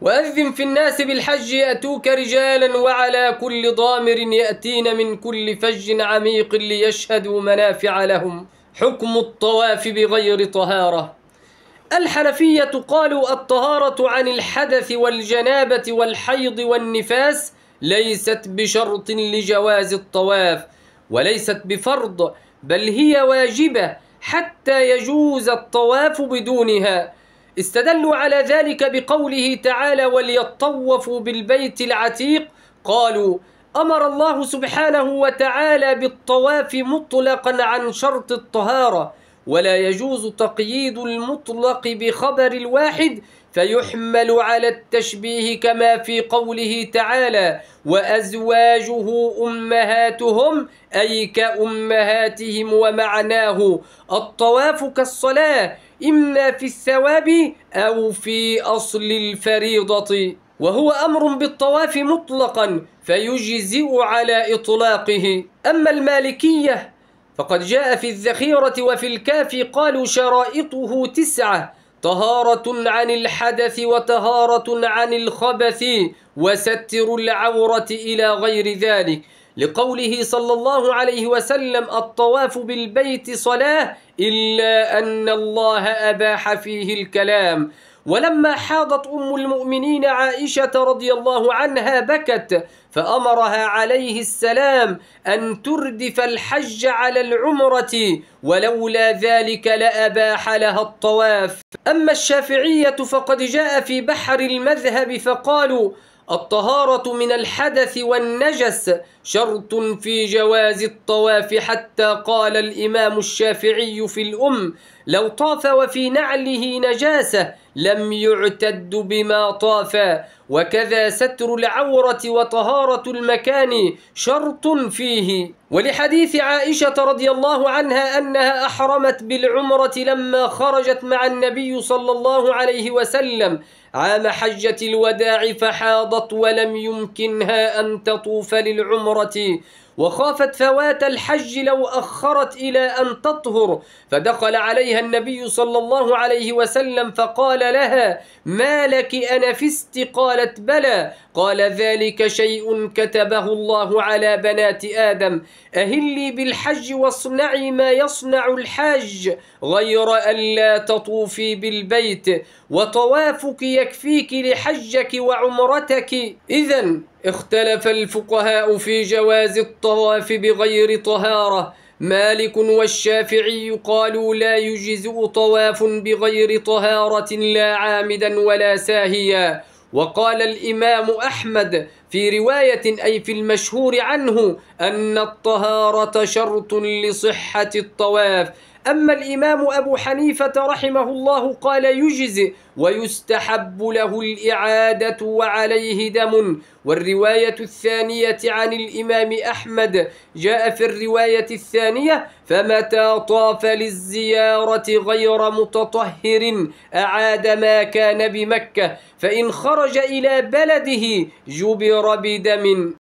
وأذن في الناس بالحج يأتوك رجالا وعلى كل ضامر يأتين من كل فج عميق ليشهدوا منافع لهم حكم الطواف بغير طهارة الحنفية قالوا الطهارة عن الحدث والجنابة والحيض والنفاس ليست بشرط لجواز الطواف وليست بفرض بل هي واجبة حتى يجوز الطواف بدونها استدلوا على ذلك بقوله تعالى وليطوفوا بالبيت العتيق قالوا أمر الله سبحانه وتعالى بالطواف مطلقا عن شرط الطهارة ولا يجوز تقييد المطلق بخبر الواحد فيحمل على التشبيه كما في قوله تعالى وأزواجه أمهاتهم أي كأمهاتهم ومعناه الطواف كالصلاة إما في الثواب أو في أصل الفريضة وهو أمر بالطواف مطلقا فيجزئ على إطلاقه أما المالكية فقد جاء في الذخيرة وفي الكافي قالوا شرائطه تسعة طهارة عن الحدث وطهارة عن الخبث وستر العورة إلى غير ذلك لقوله صلى الله عليه وسلم الطواف بالبيت صلاة إلا أن الله أباح فيه الكلام ولما حاضت أم المؤمنين عائشة رضي الله عنها بكت فأمرها عليه السلام أن تردف الحج على العمرة ولولا ذلك لأباح لها الطواف أما الشافعية فقد جاء في بحر المذهب فقالوا الطهارة من الحدث والنجس شرط في جواز الطواف حتى قال الإمام الشافعي في الأم لو طاف وفي نعله نجاسة لم يعتد بما طاف وكذا ستر العورة وطهارة المكان شرط فيه ولحديث عائشة رضي الله عنها أنها أحرمت بالعمرة لما خرجت مع النبي صلى الله عليه وسلم عام حجة الوداع فحاضت ولم يمكنها أن تطوف للعمرة وخافت فوات الحج لو أخرت إلى أن تطهر فدخل عليها النبي صلى الله عليه وسلم فقال لها ما لك أنفست قالت بلى قال ذلك شيء كتبه الله على بنات آدم أهلي بالحج واصنعي ما يصنع الحاج غير أن لا تطوفي بالبيت وطوافك يكفيك لحجك وعمرتك إذا اختلف الفقهاء في جواز الطواف بغير طهارة مالك والشافعي قالوا لا يجزئ طواف بغير طهارة لا عامدا ولا ساهيا وقال الإمام أحمد في رواية أي في المشهور عنه أن الطهارة شرط لصحة الطواف أما الإمام أبو حنيفة رحمه الله قال يجزئ ويستحب له الإعادة وعليه دم والرواية الثانية عن الإمام أحمد جاء في الرواية الثانية فمتى طاف للزيارة غير متطهر أعاد ما كان بمكة فإن خرج إلى بلده جبر بدم